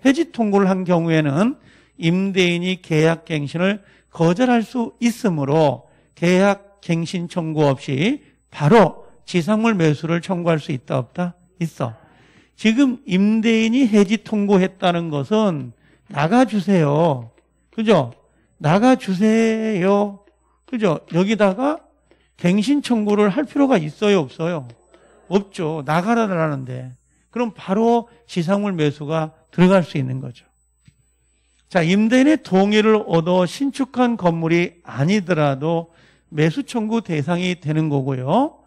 해지 통고를 한 경우에는 임대인이 계약 갱신을 거절할 수 있으므로 계약 갱신 청구 없이 바로 지상물 매수를 청구할 수 있다 없다? 있어. 지금 임대인이 해지 통고했다는 것은 나가주세요. 그죠? 나가주세요. 그죠? 여기다가 갱신 청구를 할 필요가 있어요? 없어요? 없죠. 나가라라는데. 그럼 바로 지상물 매수가 들어갈 수 있는 거죠. 자, 임대인의 동의를 얻어 신축한 건물이 아니더라도 매수 청구 대상이 되는 거고요.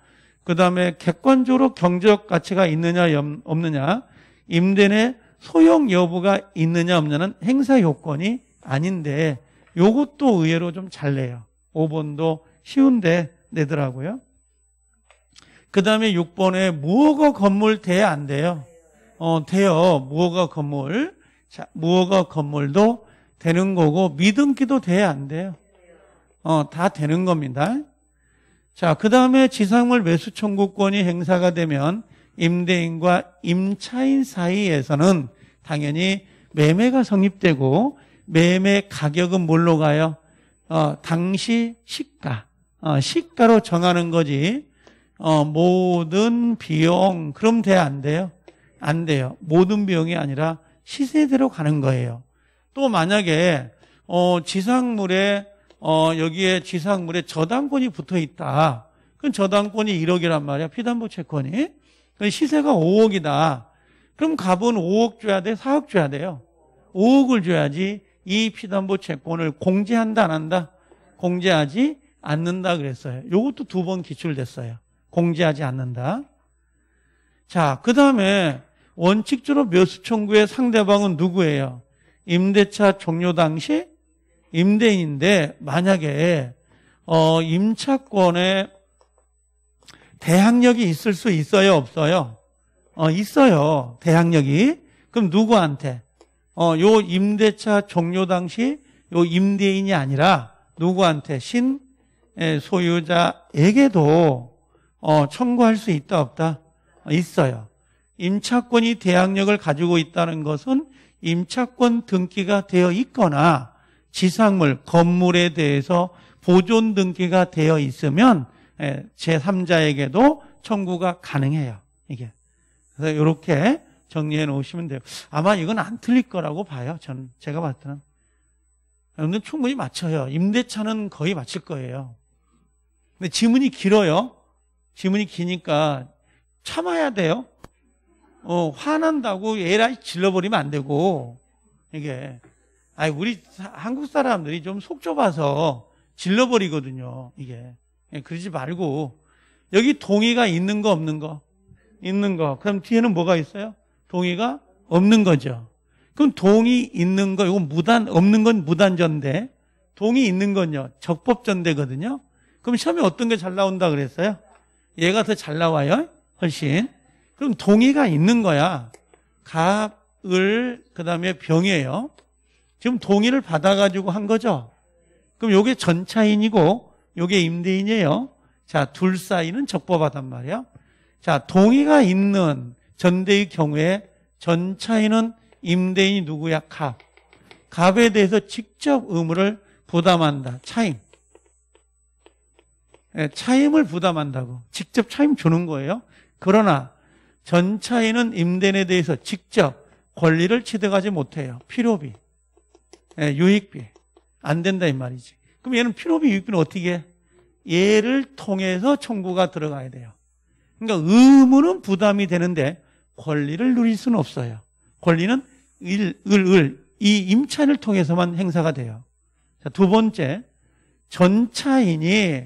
그 다음에 객관적으로 경제적 가치가 있느냐 없느냐, 임대인의 소용 여부가 있느냐 없느냐는 행사 요건이 아닌데 요것도 의외로 좀 잘 내요. 5번도 쉬운데 내더라고요. 그 다음에 6번에 무허가 건물 돼야 안 돼요. 어, 돼요. 무허가 건물. 자, 무허가 건물도 되는 거고 믿음기도 돼야 안 돼요. 어, 다 되는 겁니다. 자, 그 다음에 지상물 매수 청구권이 행사가 되면 임대인과 임차인 사이에서는 당연히 매매가 성립되고 매매 가격은 뭘로 가요? 어, 당시 시가, 어, 시가로 정하는 거지. 어, 모든 비용, 그럼 돼, 안 돼요? 안 돼요. 모든 비용이 아니라 시세대로 가는 거예요. 또 만약에, 어, 지상물에 어, 여기에 지상물에 저당권이 붙어 있다. 그럼 저당권이 1억이란 말이야. 피담보 채권이. 시세가 5억이다. 그럼 갑은 5억 줘야 돼? 4억 줘야 돼요? 5억을 줘야지 이 피담보 채권을 공제한다, 안 한다? 공제하지 않는다 그랬어요. 이것도 두 번 기출됐어요. 공제하지 않는다. 자, 그 다음에 원칙적으로 몇수 청구의 상대방은 누구예요? 임대차 종료 당시 임대인데 인 만약에 어 임차권에 대항력이 있을 수 있어요, 없어요? 어 있어요. 대항력이. 그럼 누구한테? 어요 임대차 종료 당시 요 임대인이 아니라 누구한테 신 예, 소유자에게도 어 청구할 수 있다 없다? 어, 있어요. 임차권이 대항력을 가지고 있다는 것은 임차권 등기가 되어 있거나 지상물, 건물에 대해서 보존 등기가 되어 있으면 예, 제3자에게도 청구가 가능해요. 이게. 그래서 이렇게 정리해 놓으시면 돼요. 아마 이건 안 틀릴 거라고 봐요. 저는 제가 봤을 때는. 여러분들 충분히 맞춰요. 임대차는 거의 맞출 거예요. 근데 지문이 길어요. 지문이 기니까 참아야 돼요. 어, 화난다고 에라이 질러버리면 안 되고, 이게. 아니 우리 한국 사람들이 좀 속 좁아서 질러버리거든요. 이게 예, 그러지 말고 여기 동의가 있는 거 없는 거 있는 거. 그럼 뒤에는 뭐가 있어요? 동의가 없는 거죠. 그럼 동의 있는 거 이건 무단 없는 건 무단전대. 동의 있는 건요 적법전대거든요. 그럼 시험에 어떤 게 잘 나온다 그랬어요? 얘가 더 잘 나와요. 훨씬. 그럼 동의가 있는 거야. 갑을 그다음에 병이에요. 지금 동의를 받아가지고 한 거죠. 그럼 요게 전차인이고 요게 임대인이에요. 자, 둘 사이는 적법하단 말이에요. 자, 동의가 있는 전대의 경우에 전차인은 임대인이 누구야? 갑. 갑에 대해서 직접 의무를 부담한다. 차임. 예, 차임을 부담한다고. 직접 차임 주는 거예요. 그러나 전차인은 임대인에 대해서 직접 권리를 취득하지 못해요. 필요비. 예, 유익비. 안 된다, 이 말이지. 그럼 얘는 필요비 유익비는 어떻게 해? 얘를 통해서 청구가 들어가야 돼요. 그러니까 의무는 부담이 되는데 권리를 누릴 수는 없어요. 권리는 을, 을, 을, 이 임차인을 통해서만 행사가 돼요. 자, 두 번째. 전차인이,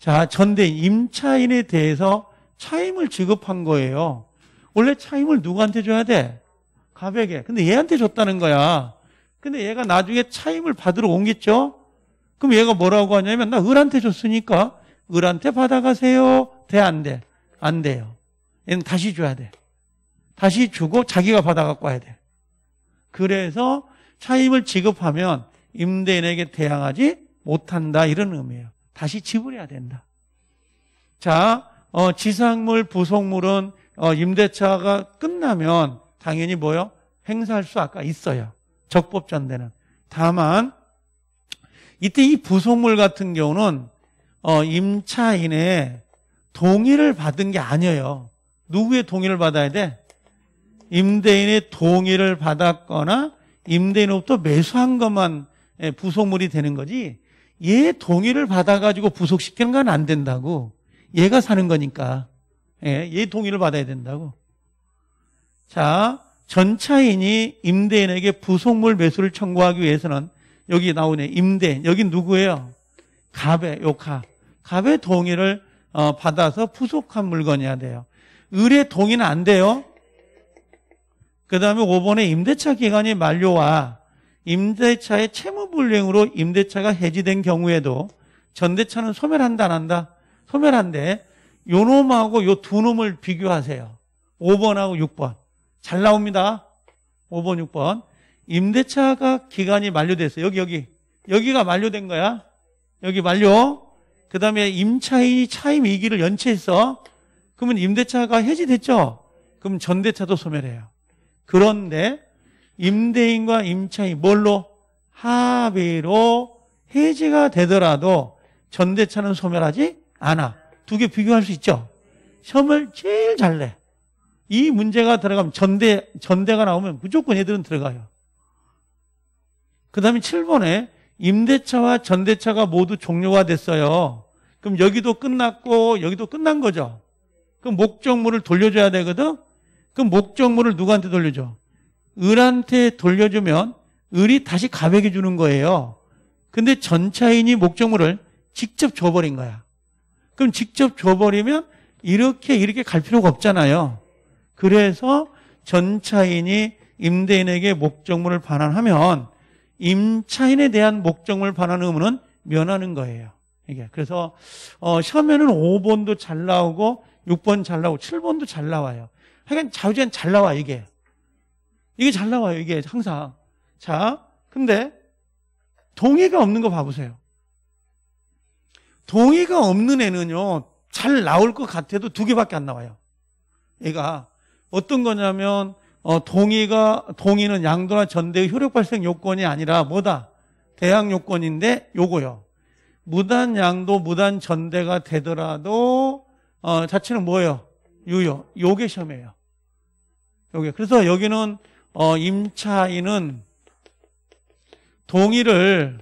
자, 전대 임차인에 대해서 차임을 지급한 거예요. 원래 차임을 누구한테 줘야 돼? 가에게 근데 얘한테 줬다는 거야. 근데 얘가 나중에 차임을 받으러 온겠죠 그럼 얘가 뭐라고 하냐면, 나 을한테 줬으니까, 을한테 받아가세요. 돼, 안 돼? 안 돼요. 얘는 다시 줘야 돼. 다시 주고 자기가 받아갖고 와야 돼. 그래서 차임을 지급하면 임대인에게 대항하지 못한다. 이런 의미예요. 다시 지불해야 된다. 자, 어, 지상물, 부속물은 어, 임대차가 끝나면 당연히 뭐요? 행사할 수 아까 있어요. 적법자인데는. 다만 이때 이 부속물 같은 경우는 어, 임차인의 동의를 받은 게 아니에요. 누구의 동의를 받아야 돼? 임대인의 동의를 받았거나 임대인으로부터 매수한 것만 예, 부속물이 되는 거지 얘 동의를 받아가지고 부속시키는 건 안 된다고 얘가 사는 거니까 예, 얘 동의를 받아야 된다고 자 전차인이 임대인에게 부속물 매수를 청구하기 위해서는 여기 나오네. 임대인. 여기 누구예요? 갑의 요카. 갑의 동의를 어, 받아서 부속한 물건이야 돼요. 의뢰 동의는 안 돼요. 그 다음에 5번에 임대차 기간이 만료와 임대차의 채무불이행으로 임대차가 해지된 경우에도 전대차는 소멸한다 안 한다? 소멸한데 요놈하고 요 두 놈을 비교하세요. 5번하고 6번. 잘 나옵니다. 5번, 6번. 임대차가 기간이 만료됐어. 여기, 여기. 여기가 만료된 거야. 여기 만료. 그 다음에 임차인이 차임 이기를 연체했어. 그러면 임대차가 해지됐죠? 그럼 전대차도 소멸해요. 그런데 임대인과 임차인 뭘로? 합의로 해지가 되더라도 전대차는 소멸하지 않아. 두 개 비교할 수 있죠? 시험을 제일 잘 내. 이 문제가 들어가면 전대, 전대가 나오면 무조건 얘들은 들어가요. 그 다음에 7번에 임대차와 전대차가 모두 종료가 됐어요. 그럼 여기도 끝났고 여기도 끝난 거죠. 그럼 목적물을 돌려줘야 되거든. 그럼 목적물을 누구한테 돌려줘? 을한테 돌려주면 을이 다시 가백해 주는 거예요. 근데 전차인이 목적물을 직접 줘버린 거야. 그럼 직접 줘버리면 이렇게 이렇게 갈 필요가 없잖아요. 그래서 전차인이 임대인에게 목적물을 반환하면 임차인에 대한 목적물 반환 의무는 면하는 거예요. 이게 그래서 어, 시험에는 5번도 잘 나오고 6번 잘 나오고 7번도 잘 나와요. 하여간 자유제한 잘 나와 이게. 이게 잘 나와요. 이게 항상. 자, 근데 동의가 없는 거 봐보세요. 동의가 없는 애는요, 잘 나올 것 같아도 두 개밖에 안 나와요. 얘가 어떤 거냐면 어, 동의가 동의는 양도나 전대의 효력 발생 요건이 아니라 뭐다 대항 요건인데 요거요. 무단 양도 무단 전대가 되더라도 어, 자체는 뭐예요? 유효. 요게 시험이에요. 요게. 그래서 여기는 어, 임차인은 동의를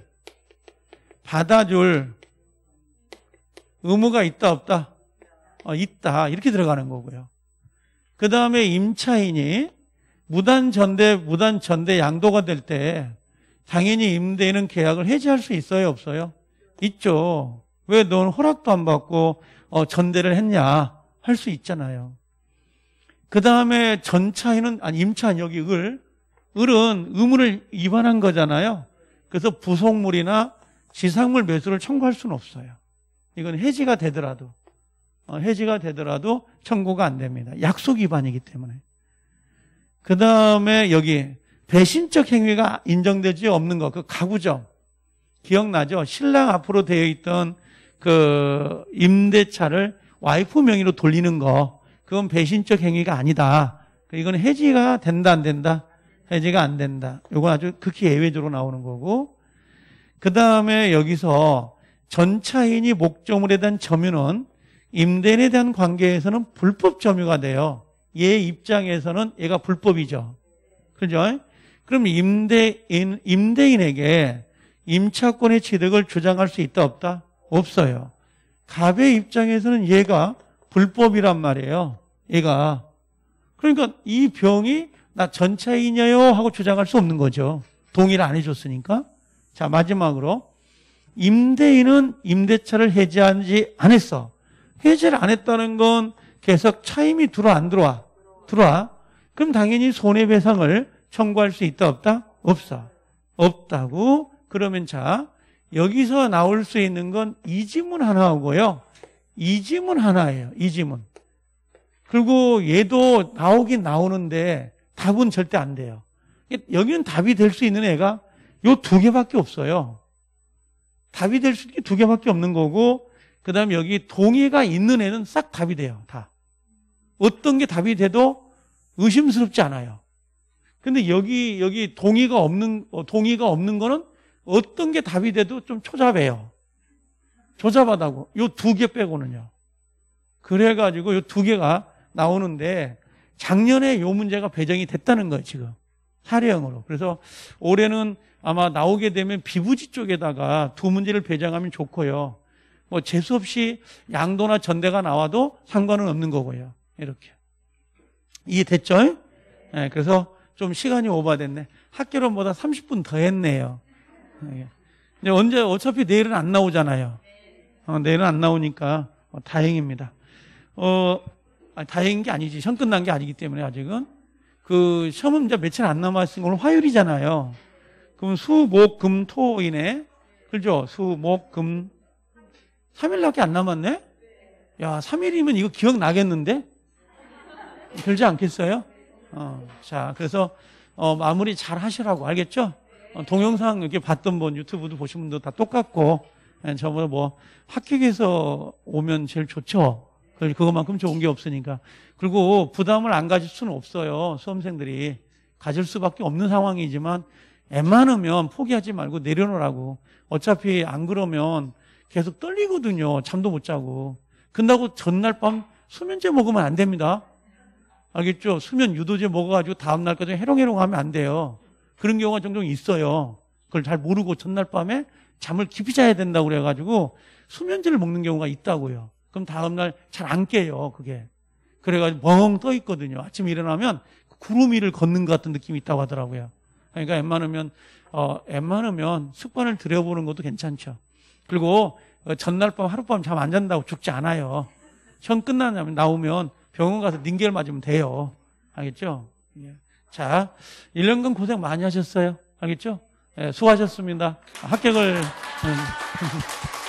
받아줄 의무가 있다 없다? 어, 있다 이렇게 들어가는 거고요. 그 다음에 임차인이 무단 전대, 무단 전대 양도가 될 때 당연히 임대인은 계약을 해지할 수 있어요, 없어요? 있죠. 왜 넌 허락도 안 받고 어, 전대를 했냐? 할 수 있잖아요. 그 다음에 전차인은, 아니, 임차인 여기 을. 을은 의무를 위반한 거잖아요. 그래서 부속물이나 지상물 매수를 청구할 수는 없어요. 이건 해지가 되더라도. 어, 해지가 되더라도 청구가 안 됩니다. 약속 위반이기 때문에. 그 다음에 여기 배신적 행위가 인정되지 없는 거, 그 가구점. 기억나죠? 신랑 앞으로 되어 있던 그 임대차를 와이프 명의로 돌리는 거. 그건 배신적 행위가 아니다. 그 이건 해지가 된다, 안 된다? 해지가 안 된다. 이건 아주 극히 예외적으로 나오는 거고. 그 다음에 여기서 전차인이 목적물에 대한 점유는 임대인에 대한 관계에서는 불법 점유가 돼요. 얘 입장에서는 얘가 불법이죠. 그죠? 그럼 임대인, 임대인에게 임차권의 취득을 주장할 수 있다 없다? 없어요. 갑의 입장에서는 얘가 불법이란 말이에요. 얘가. 그러니까 이 병이 나 전차이냐요? 하고 주장할 수 없는 거죠. 동의를 안 해줬으니까. 자, 마지막으로. 임대인은 임대차를 해지한지 안 했어. 해제를 안 했다는 건 계속 차임이 들어와 안 들어와? 들어와. 그럼 당연히 손해배상을 청구할 수 있다 없다? 없어. 없다고 그러면 자 여기서 나올 수 있는 건 이 지문 하나하고요. 이 지문 하나예요. 이 지문. 그리고 얘도 나오긴 나오는데 답은 절대 안 돼요. 여기는 답이 될 수 있는 애가 요 두 개밖에 없어요. 답이 될 수 있는 게 두 개밖에 없는 거고 그 다음에 여기 동의가 있는 애는 싹 답이 돼요. 다. 어떤 게 답이 돼도 의심스럽지 않아요. 근데 여기, 여기 동의가 없는, 어, 동의가 없는 거는 어떤 게 답이 돼도 좀 초잡해요. 초잡하다고요 두 개 빼고는요. 그래가지고 요 두 개가 나오는데 작년에 요 문제가 배정이 됐다는 거예요, 지금. 사례형으로. 그래서 올해는 아마 나오게 되면 비부지 쪽에다가 두 문제를 배정하면 좋고요. 뭐 재수없이 양도나 전대가 나와도 상관은 없는 거고요. 이렇게. 이해됐죠? 네, 예, 그래서 좀 시간이 오버됐네. 학교론보다 30분 더 했네요. 예. 이제 언제 어차피 내일은 안 나오잖아요. 어, 내일은 안 나오니까 어, 다행입니다. 어, 아니, 다행인 게 아니지. 시험 끝난 게 아니기 때문에 아직은. 그 시험은 이제 며칠 안 남았으니 오늘 화요일이잖아요. 그럼 수, 목, 금, 토, 인에 그죠? 수, 목, 금, 토 3일밖에 안 남았네? 야, 3일이면 이거 기억나겠는데? 들지 않겠어요? 어, 자, 그래서, 어, 마무리 잘 하시라고, 알겠죠? 어, 동영상 이렇게 봤던 분, 유튜브도 보신 분도 다 똑같고, 예, 저번에 뭐, 합격해서 오면 제일 좋죠? 그것만큼 좋은 게 없으니까. 그리고 부담을 안 가질 수는 없어요, 수험생들이. 가질 수밖에 없는 상황이지만, 웬만하면 포기하지 말고 내려놓으라고. 어차피 안 그러면 계속 떨리거든요. 잠도 못 자고. 끝나고 전날 밤 수면제 먹으면 안 됩니다. 알겠죠? 수면 유도제 먹어가지고 다음날까지 해롱해롱하면 안 돼요. 그런 경우가 종종 있어요. 그걸 잘 모르고 전날 밤에 잠을 깊이 자야 된다고 그래가지고 수면제를 먹는 경우가 있다고요. 그럼 다음날 잘 안 깨요, 그게. 그래가지고 멍떠 있거든요. 아침에 일어나면 구름 위를 걷는 것 같은 느낌이 있다고 하더라고요. 그러니까 웬만하면, 어, 웬만하면 습관을 들여보는 것도 괜찮죠. 그리고 어, 전날 밤 하룻밤 잠 안 잔다고 죽지 않아요. 형 끝나면 냐 나오면 병원 가서 링겔 맞으면 돼요. 알겠죠? 예. 자, 1년간 고생 많이 하셨어요. 알겠죠? 예, 수고하셨습니다. 합격을. 음.